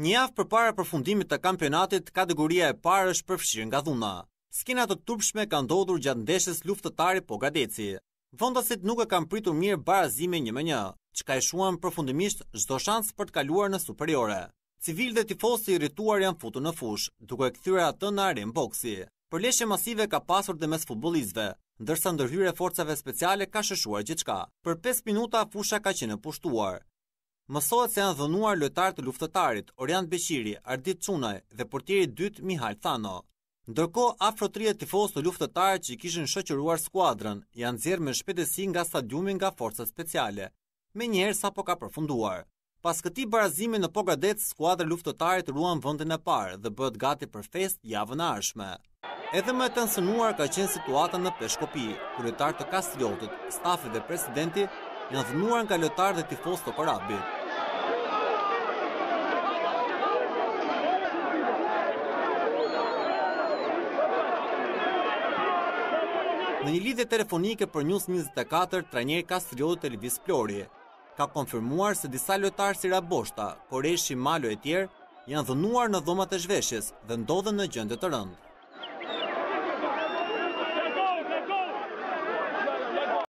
Një javë përpara përfundimit të kampionatit, kategoria e parë është përfshirë nga dhuna. Skena të turpshme ka ndodhur gjatë ndeshës luftëtari po Gadeci. Vendosit nuk e kanë pritur mirë barazime një më një, çka e shuan përfundimisht çdo shans për të kaluar në superiore. Civil dhe tifozë të irrituar janë futur në fush, duke e kthyer atë në arenë boksi. Përleshje masive ka pasur dhe mes futbollistëve, ndërsa ndërhyre forcave speciale ka shëshuar gjithçka. Për 5 minuta fusha ka qenë pushtuar, mësohet se janë dhënuar lojtarë të luftëtarit Orient Beqiri, Ardit Çunaj dhe portieri i dytë Mihal Thano. Ndërkohë afro 3 tifozë të luftëtarë që i kishin shoqëruar skuadrën janë nxjerrë me shpejtësi nga stadiumi nga forcat speciale, menjëherë sapo ka përfunduar. Pas këtij barazimi në Pogradec, skuadra luftëtarit ruan vendin e parë dhe bëhet gati për festë javën e ardhshme. Edhe më të nësënuar ka qenë situata në Peshkopi, kërë të Kastriotit, stafet dhe presidenti, janë dhënuar nga lojtarët dhe tifos të Në një lidhje telefonike për News 24, trajneri Kastrioti të Lviz Plori ka konfirmuar se disa lojtarë si Raboshta, Koreshi, Malo e tjerë janë dhënuar në dhomat e zhveshjes dhe ndodhen në gjendje të rëndë.